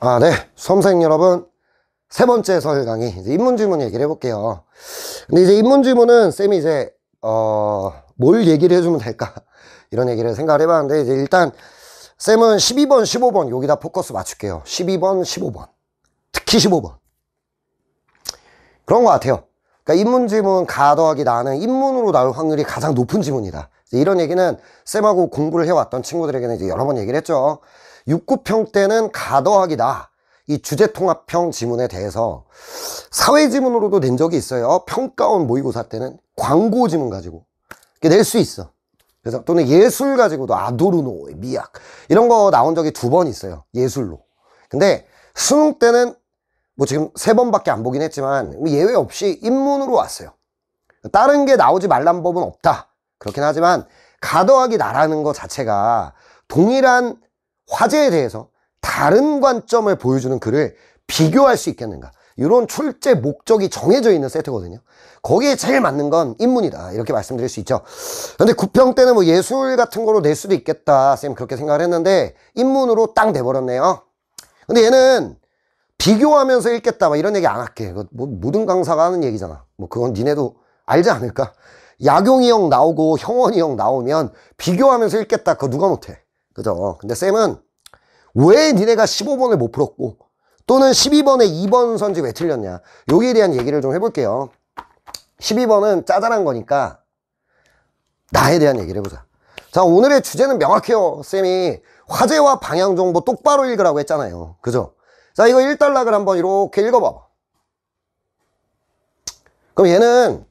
아, 네. 수험생 여러분. 세 번째 서열 강의. 이제 입문질문 얘기를 해볼게요. 근데 이제 입문질문은 쌤이 이제, 어, 뭘 얘기를 해주면 될까. 이런 얘기를 생각을 해봤는데, 이제 일단, 쌤은 12번, 15번, 여기다 포커스 맞출게요. 12번, 15번. 특히 15번. 그런 것 같아요. 그러니까 입문질문가 더하기 나는 입문으로 나올 확률이 가장 높은 지문이다. 이제 이런 얘기는 쌤하고 공부를 해왔던 친구들에게는 이제 여러 번 얘기를 했죠. 6구평 때는 가도학이다이주제통합형 지문에 대해서 사회 지문으로도 낸 적이 있어요. 평가원 모의고사 때는 광고 지문 가지고 낼 수 있어. 그래서 또는 예술 가지고도 아도르노, 미학 이런 거 나온 적이 두 번 있어요. 예술로. 근데 수능 때는 뭐 지금 세 번밖에 안 보긴 했지만 뭐 예외 없이 입문으로 왔어요. 다른 게 나오지 말란 법은 없다. 그렇긴 하지만 가도학이 나라는 것 자체가 동일한 화제에 대해서 다른 관점을 보여주는 글을 비교할 수 있겠는가 이런 출제 목적이 정해져 있는 세트거든요 거기에 제일 맞는 건 인문이다 이렇게 말씀드릴 수 있죠 근데 구평 때는 뭐 예술 같은 거로 낼 수도 있겠다 쌤 그렇게 생각을 했는데 인문으로 딱 내버렸네요 근데 얘는 비교하면서 읽겠다 막 이런 얘기 안 할게 뭐 모든 강사가 하는 얘기잖아 뭐 그건 니네도 알지 않을까 야경이 형 나오고 형원이 형 나오면 비교하면서 읽겠다 그거 누가 못해 그죠? 근데 쌤은 왜 니네가 15번을 못 풀었고 또는 12번에 2번 선지 왜 틀렸냐 여기에 대한 얘기를 좀 해볼게요 12번은 짜잘한 거니까 나에 대한 얘기를 해보자 자 오늘의 주제는 명확해요 쌤이 화제와 방향 정보 똑바로 읽으라고 했잖아요 그죠? 자 이거 1달락을 한번 이렇게 읽어봐 그럼 얘는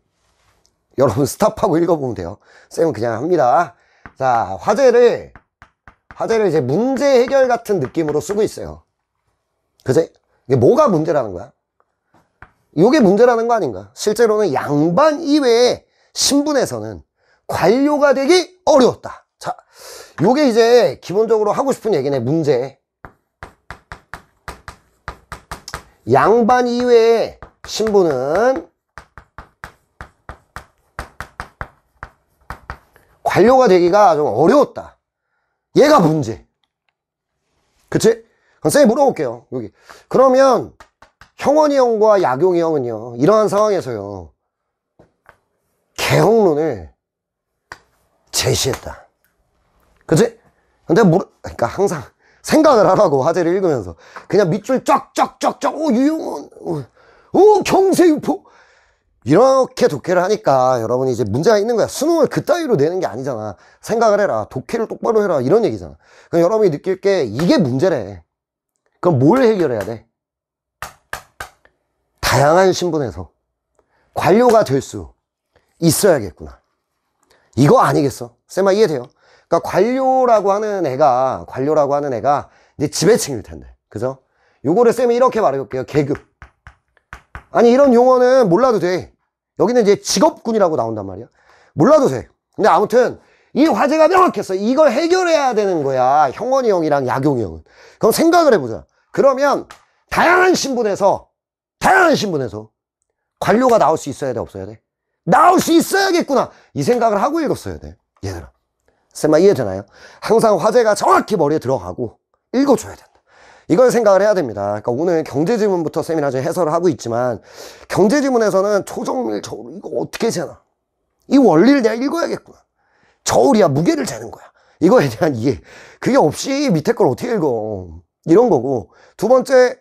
여러분 스탑하고 읽어보면 돼요 쌤은 그냥 합니다 자 화제를 화자를 이제 문제 해결 같은 느낌으로 쓰고 있어요. 그제 이게 뭐가 문제라는 거야? 이게 문제라는 거 아닌가? 실제로는 양반 이외의 신분에서는 관료가 되기 어려웠다. 자, 요게 이제 기본적으로 하고 싶은 얘기네, 문제. 양반 이외의 신분은 관료가 되기가 좀 어려웠다. 얘가 문제 그치? 선생님 물어볼게요 여기 그러면 형원이 형과 약용이 형은요 이러한 상황에서요 개혁론을 제시했다 그치? 근데 물, 그러니까 항상 생각을 하라고 화제를 읽으면서 그냥 밑줄 쫙쫙쫙쫙 오 유용은 오 경세유포 이렇게 독해를 하니까 여러분이 이제 문제가 있는 거야 수능을 그따위로 내는 게 아니잖아 생각을 해라 독해를 똑바로 해라 이런 얘기잖아 그럼 여러분이 느낄 게 이게 문제래 그럼 뭘 해결해야 돼? 다양한 신분에서 관료가 될 수 있어야겠구나 이거 아니겠어? 쌤아 이해돼요? 그러니까 관료라고 하는 애가 관료라고 하는 애가 이제 지배층일 텐데 그죠? 요거를 쌤이 이렇게 말해볼게요 계급 아니 이런 용어는 몰라도 돼 여기는 이제 직업군이라고 나온단 말이야. 몰라도 돼. 근데 아무튼 이 화제가 명확했어. 이걸 해결해야 되는 거야. 형원이 형이랑 야경이 형은. 그럼 생각을 해보자. 그러면 다양한 신분에서 다양한 신분에서 관료가 나올 수 있어야 돼 없어야 돼? 나올 수 있어야겠구나 이 생각을 하고 읽었어야 돼 얘들아 쌤아 이해되나요? 항상 화제가 정확히 머리에 들어가고 읽어줘야 돼 이걸 생각을 해야 됩니다. 그러니까 오늘 경제 지문부터 세미나 중 해설을 하고 있지만 경제 지문에서는 초정밀 저울 이거 어떻게 재나? 이 원리를 내가 읽어야겠구나. 저울이야 무게를 재는 거야. 이거에 대한 이해. 그게 없이 밑에 걸 어떻게 읽어? 이런 거고 두 번째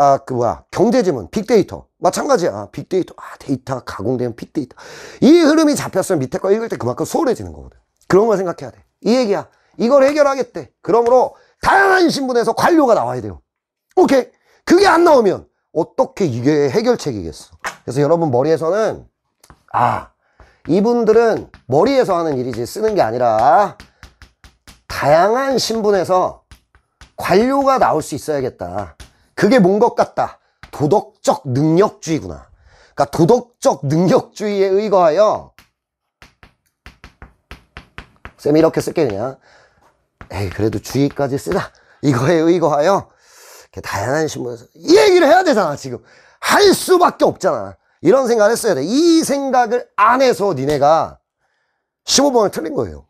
아 그 뭐야 경제 지문 빅데이터 마찬가지야 빅데이터 아 데이터 가공된 빅데이터 이 흐름이 잡혔으면 밑에 걸 읽을 때 그만큼 수월해지는 거거든. 그런 걸 생각해야 돼. 이 얘기야. 이걸 해결하겠대. 그러므로 다양한 신분에서 관료가 나와야 돼요 오케이 그게 안 나오면 어떻게 이게 해결책이겠어 그래서 여러분 머리에서는 아 이분들은 머리에서 하는 일이지 쓰는 게 아니라 다양한 신분에서 관료가 나올 수 있어야겠다 그게 뭔 것 같다 도덕적 능력주의구나 그러니까 도덕적 능력주의에 의거하여 쌤이 이렇게 쓸게 그냥 에이 그래도 주의까지 쓰자 이거에 의거하여 이렇게 다양한 신문에서 이 얘기를 해야 되잖아 지금 할 수밖에 없잖아 이런 생각을 했어야 돼 이 생각을 안 해서 니네가 15번을 틀린 거예요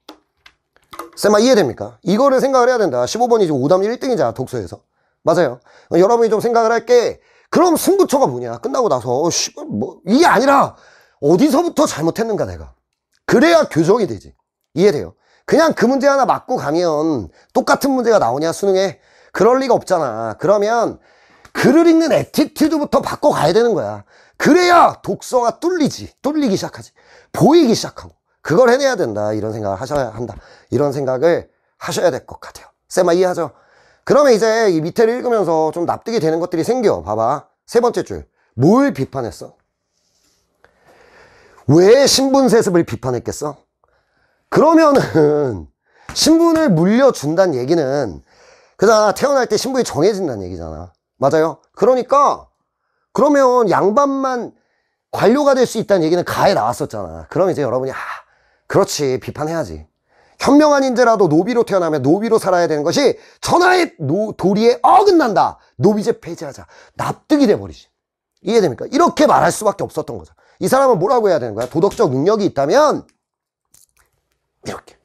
쌤아 이해됩니까? 이거를 생각을 해야 된다 15번이 지금 오답 1등이잖아 독서에서 맞아요 여러분이 좀 생각을 할게 그럼 승부처가 뭐냐 끝나고 나서 어, 씨, 뭐 이게 아니라 어디서부터 잘못했는가 내가 그래야 교정이 되지 이해돼요 그냥 그 문제 하나 맞고 가면 똑같은 문제가 나오냐 수능에 그럴 리가 없잖아 그러면 글을 읽는 에티튜드부터 바꿔가야 되는 거야 그래야 독서가 뚫리지 뚫리기 시작하지 보이기 시작하고 그걸 해내야 된다 이런 생각을 하셔야 한다 이런 생각을 하셔야 될 것 같아요 쌤아 이해하죠? 그러면 이제 이 밑에를 읽으면서 좀 납득이 되는 것들이 생겨 봐봐 세 번째 줄 뭘 비판했어? 왜 신분 세습을 비판했겠어? 그러면은 신분을 물려준다는 얘기는 그다 아, 태어날 때 신분이 정해진다는 얘기잖아 맞아요? 그러니까 그러면 양반만 관료가 될 수 있다는 얘기는 가에 나왔었잖아 그럼 이제 여러분이 아 그렇지 비판해야지 현명한 인재라도 노비로 태어나면 노비로 살아야 되는 것이 천하의 노, 도리에 어긋난다 노비제 폐지하자 납득이 돼버리지 이해됩니까? 이렇게 말할 수밖에 없었던 거죠 이 사람은 뭐라고 해야 되는 거야? 도덕적 능력이 있다면 이렇게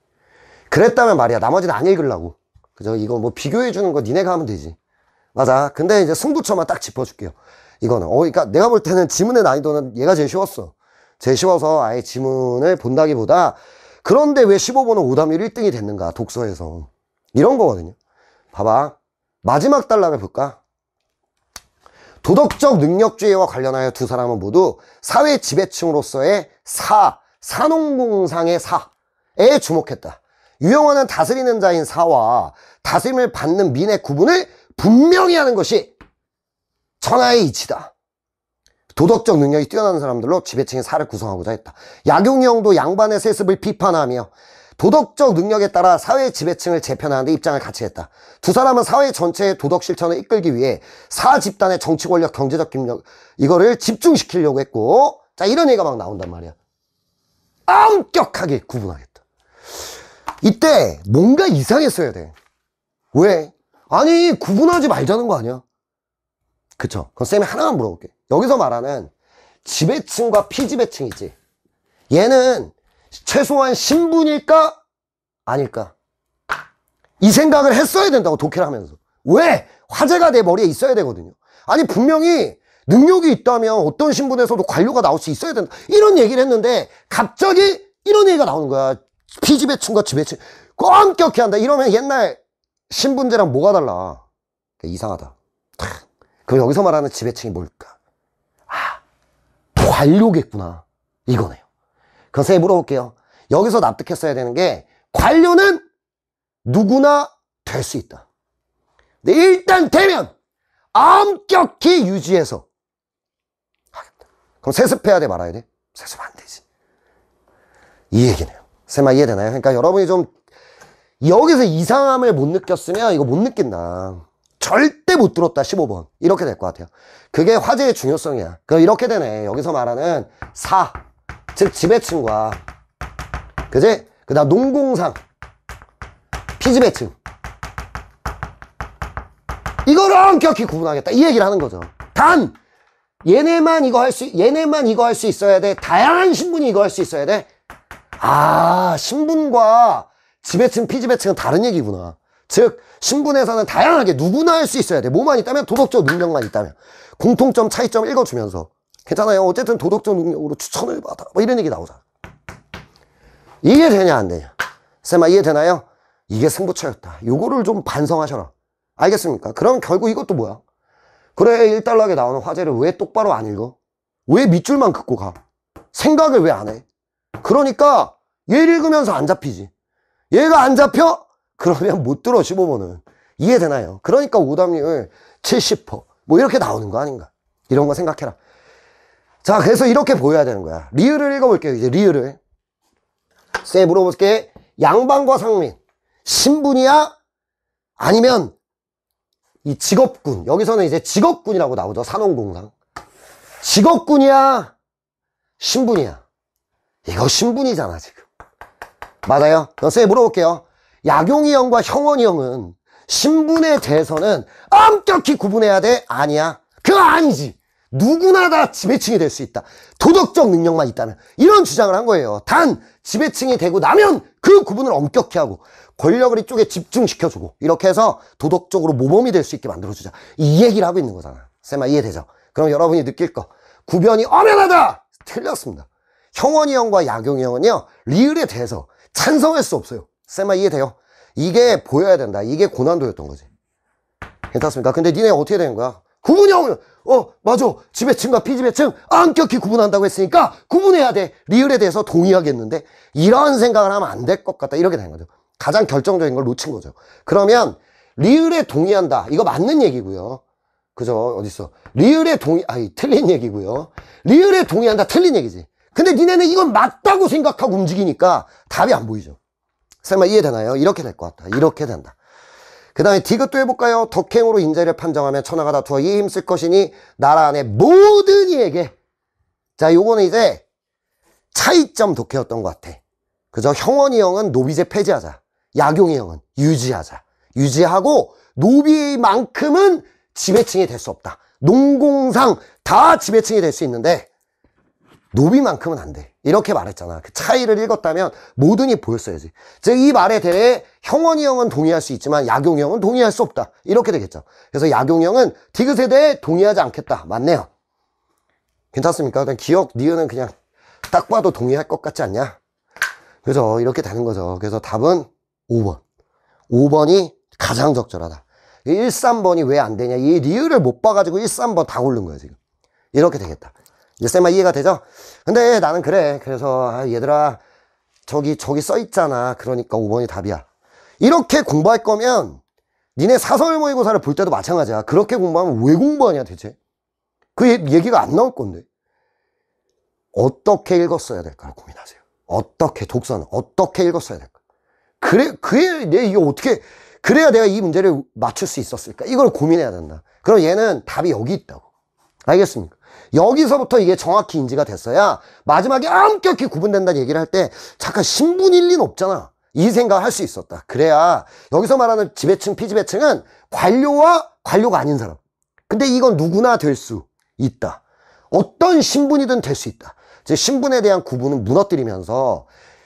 그랬다면 말이야 나머지는 안 읽으려고 그죠 이거 뭐 비교해 주는 거 니네가 하면 되지 맞아 근데 이제 승부처만 딱 짚어줄게요 이거는 어 그러니까 내가 볼 때는 지문의 난이도는 얘가 제일 쉬웠어 제일 쉬워서 아예 지문을 본다기보다 그런데 왜 15번은 오답률 1등이 됐는가 독서에서 이런 거거든요 봐봐 마지막 단락을 볼까 도덕적 능력주의와 관련하여 두 사람은 모두 사회 지배층으로서의 사, 산업공상의 사에 주목했다. 유영원은 다스리는 자인 사와 다스림을 받는 민의 구분을 분명히 하는 것이 천하의 이치다. 도덕적 능력이 뛰어난 사람들로 지배층의 사를 구성하고자 했다. 약용 형도 양반의 세습을 비판하며 도덕적 능력에 따라 사회 지배층을 재편하는 데 입장을 같이 했다. 두 사람은 사회 전체의 도덕 실천을 이끌기 위해 사 집단의 정치 권력, 경제적 김력 이거를 집중시키려고 했고 자 이런 얘기가 막 나온단 말이야. 엄격하게 구분하겠다. 이때 뭔가 이상했어야 돼 왜? 아니 구분하지 말자는 거 아니야 그쵸 그럼 쌤이 하나만 물어볼게 여기서 말하는 지배층과 피지배층 이지 얘는 최소한 신분일까? 아닐까? 이 생각을 했어야 된다고 독해를 하면서 왜? 화제가 내 머리에 있어야 되거든요 아니 분명히 능력이 있다면 어떤 신분에서도 관료가 나올 수 있어야 된다 이런 얘기를 했는데 갑자기 이런 얘기가 나오는 거야 피지배충과 지배충 엄격히 한다 이러면 옛날 신분제랑 뭐가 달라 이상하다 그럼 여기서 말하는 지배층이 뭘까 아 관료겠구나 이거네요 그럼 선생 물어볼게요 여기서 납득했어야 되는 게 관료는 누구나 될 수 있다 근데 일단 되면 엄격히 유지해서 하겠다 그럼 세습해야 돼 말아야 돼? 세습 안 되지 이 얘기네요 설마 이해되나요? 그러니까 여러분이 좀 여기서 이상함을 못 느꼈으면 이거 못 느낀다 절대 못 들었다 15번 이렇게 될 것 같아요 그게 화제의 중요성이야 그 이렇게 되네 여기서 말하는 사즉 지배층과 그지? 그 다음 농공상 피지배층 이걸 엄격히 구분하겠다 이 얘기를 하는 거죠 단 얘네만 이거 할수 얘네만 이거 할 수 있어야 돼 다양한 신분이 이거 할 수 있어야 돼아 신분과 지배층 피지배층은 다른 얘기구나 즉 신분에서는 다양하게 누구나 할 수 있어야 돼 뭐만 있다면 도덕적 능력만 있다면 공통점 차이점 읽어주면서 괜찮아요 어쨌든 도덕적 능력으로 추천을 받아 뭐 이런 얘기 나오잖아 이게 되냐 안 되냐 쌤아 이해되나요? 이게 승부처였다 요거를 좀 반성하셔라 알겠습니까? 그럼 결국 이것도 뭐야? 그래 1달러에 나오는 화제를 왜 똑바로 안 읽어? 왜 밑줄만 긋고 가? 생각을 왜 안 해? 그러니까 얘를 읽으면서 안 잡히지. 얘가 안 잡혀? 그러면 못 들어 15번은. 이해되나요? 그러니까 오답률 70%뭐 이렇게 나오는 거 아닌가? 이런 거 생각해라. 자, 그래서 이렇게 보여야 되는 거야. 리을을 읽어볼게요. 이제 리을을. 쌤 물어볼게. 양반과 상민. 신분이야? 아니면 이 직업군. 여기서는 이제 직업군이라고 나오죠. 산업공상. 직업군이야? 신분이야? 이거 신분이잖아 지금 맞아요? 선생님 물어볼게요 약용이 형과 형원이 형은 신분에 대해서는 엄격히 구분해야 돼? 아니야 그거 아니지 누구나 다 지배층이 될 수 있다 도덕적 능력만 있다면 이런 주장을 한 거예요 단 지배층이 되고 나면 그 구분을 엄격히 하고 권력을 이쪽에 집중시켜주고 이렇게 해서 도덕적으로 모범이 될 수 있게 만들어주자 이 얘기를 하고 있는 거잖아 쌤아 이해되죠? 그럼 여러분이 느낄 거 구변이 엄연하다! 틀렸습니다 형원이 형과 야경이 형은요 리을에 대해서 찬성할 수 없어요 쌤아 이해돼요? 이게 보여야 된다 이게 고난도였던 거지 괜찮습니까 근데 니네 어떻게 되는 거야? 구분이 형은 어 맞아 지배층과 피지배층 엄격히 구분한다고 했으니까 구분해야 돼 리을에 대해서 동의하겠는데 이런 생각을 하면 안 될 것 같다 이렇게 되는 거죠 가장 결정적인 걸 놓친 거죠 그러면 리을에 동의한다 이거 맞는 얘기고요 그죠 어딨어 리을에 동의 아니 틀린 얘기고요 리을에 동의한다 틀린 얘기지 근데 니네는 이건 맞다고 생각하고 움직이니까 답이 안 보이죠. 설마 이해되나요? 이렇게 될 것 같다. 이렇게 된다. 그 다음에 디귿도 해볼까요? 덕행으로 인재를 판정하면 천하가 다투어 이에 힘쓸 것이니 나라 안에 모든 이에게 자 요거는 이제 차이점 독해였던 것 같아 그죠? 형원이 형은 노비제 폐지하자 약용이 형은 유지하자 유지하고 노비만큼은 지배층이 될 수 없다 농공상 다 지배층이 될 수 있는데 노비만큼은 안 돼. 이렇게 말했잖아. 그 차이를 읽었다면 모든이 보였어야지. 즉, 이 말에 대해 형원이 형은 동의할 수 있지만 야경이 형은 동의할 수 없다. 이렇게 되겠죠. 그래서 야경이 형은 디귿에 대해 동의하지 않겠다. 맞네요. 괜찮습니까? 일단 기억, 니은은 그냥 딱 봐도 동의할 것 같지 않냐? 그래서 이렇게 되는 거죠. 그래서 답은 5번. 5번이 가장 적절하다. 1, 3번이 왜 안 되냐? 이 리을을 못 봐가지고 1, 3번 다 고른 거예요 지금. 이렇게 되겠다. 일생만 이해가 되죠? 근데 나는 그래. 그래서 아, 얘들아 저기 저기 써 있잖아. 그러니까 5번이 답이야. 이렇게 공부할 거면 니네 사설 모의고사를 볼 때도 마찬가지야. 그렇게 공부하면 왜 공부하냐 대체? 그 얘기가 얘안 나올 건데. 어떻게 읽었어야 될까를 고민하세요. 어떻게 독서는 어떻게 읽었어야 될까? 그래 그래 내 이거 어떻게 그래야 내가 이 문제를 맞출 수 있었을까? 이걸 고민해야 된다. 그럼 얘는 답이 여기 있다고. 알겠습니까? 여기서부터 이게 정확히 인지가 됐어야 마지막에 엄격히 구분된다는 얘기를 할 때 잠깐 신분일 리는 없잖아 이 생각을 할수 있었다 그래야 여기서 말하는 지배층 피지배층은 관료와 관료가 아닌 사람 근데 이건 누구나 될 수 있다 어떤 신분이든 될 수 있다 즉 신분에 대한 구분은 무너뜨리면서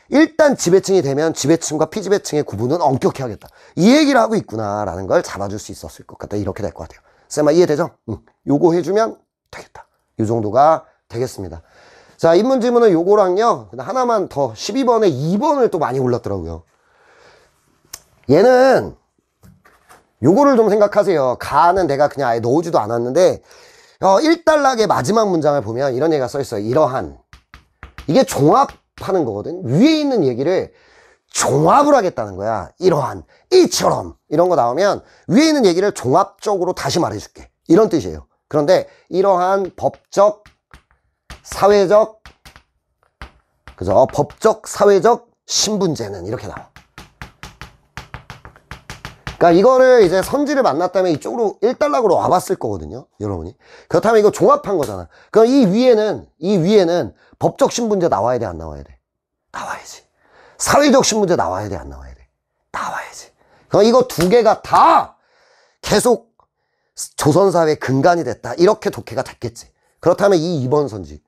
일단 지배층이 되면 지배층과 피지배층의 구분은 엄격히 하겠다 이 얘기를 하고 있구나라는 걸 잡아줄 수 있었을 것 같다 이렇게 될 것 같아요 쌤아 이해되죠? 응. 요거 해주면 되겠다 이 정도가 되겠습니다 자입문질문은 요거랑요 하나만 더 12번에 2번을 또 많이 올랐더라고요 얘는 요거를 좀 생각하세요 가는 내가 그냥 아예 넣어주도 지 않았는데 어, 1단락의 마지막 문장을 보면 이런 얘기가 써있어요 이러한 이게 종합하는 거거든 위에 있는 얘기를 종합을 하겠다는 거야 이러한 이처럼 이런 거 나오면 위에 있는 얘기를 종합적으로 다시 말해줄게 이런 뜻이에요 그런데 이러한 법적, 사회적, 그죠? 법적, 사회적 신분제는 이렇게 나와. 그러니까 이거를 이제 선지를 만났다면 이쪽으로 1달락으로 와봤을 거거든요. 여러분이. 그렇다면 이거 종합한 거잖아. 그럼 이 위에는, 이 위에는 법적 신분제 나와야 돼, 안 나와야 돼? 나와야지. 사회적 신분제 나와야 돼, 안 나와야 돼? 나와야지. 그럼 이거 두 개가 다 계속 조선사회의 근간이 됐다 이렇게 독해가 됐겠지 그렇다면 이 2번 선지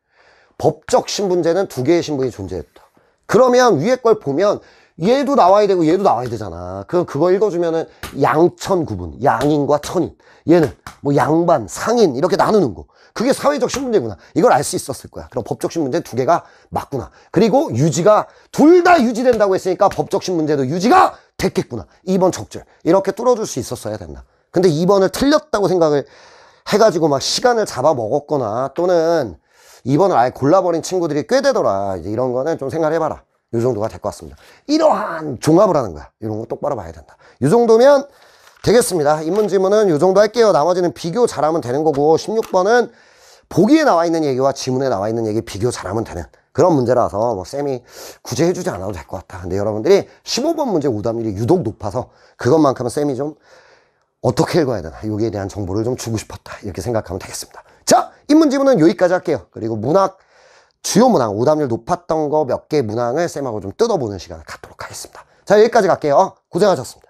법적 신분제는 두 개의 신분이 존재했다 그러면 위에 걸 보면 얘도 나와야 되고 얘도 나와야 되잖아 그, 그거 읽어주면은 양천 구분 양인과 천인 얘는 뭐 양반 상인 이렇게 나누는 거 그게 사회적 신분제구나 이걸 알 수 있었을 거야 그럼 법적 신분제 두 개가 맞구나 그리고 유지가 둘 다 유지된다고 했으니까 법적 신분제도 유지가 됐겠구나 2번 적절 이렇게 뚫어줄 수 있었어야 된다 근데 2번을 틀렸다고 생각을 해가지고 막 시간을 잡아먹었거나 또는 2번을 아예 골라버린 친구들이 꽤 되더라 이제 이런 거는 좀 생각해봐라 이 정도가 될 것 같습니다 이러한 종합을 하는 거야 이런 거 똑바로 봐야 된다 이 정도면 되겠습니다 입문지문은이 정도 할게요 나머지는 비교 잘하면 되는 거고 16번은 보기에 나와 있는 얘기와 지문에 나와 있는 얘기 비교 잘하면 되는 그런 문제라서 뭐 쌤이 굳이 해주지 않아도 될 것 같다 근데 여러분들이 15번 문제 오답률이 유독 높아서 그것만큼은 쌤이 좀 어떻게 읽어야 되나 여기에 대한 정보를 좀 주고 싶었다 이렇게 생각하면 되겠습니다 자 인문지문은 여기까지 할게요 그리고 문학 주요 문항 오답률 높았던 거 몇 개 문항을 쌤하고 좀 뜯어보는 시간을 갖도록 하겠습니다 자 여기까지 갈게요 고생하셨습니다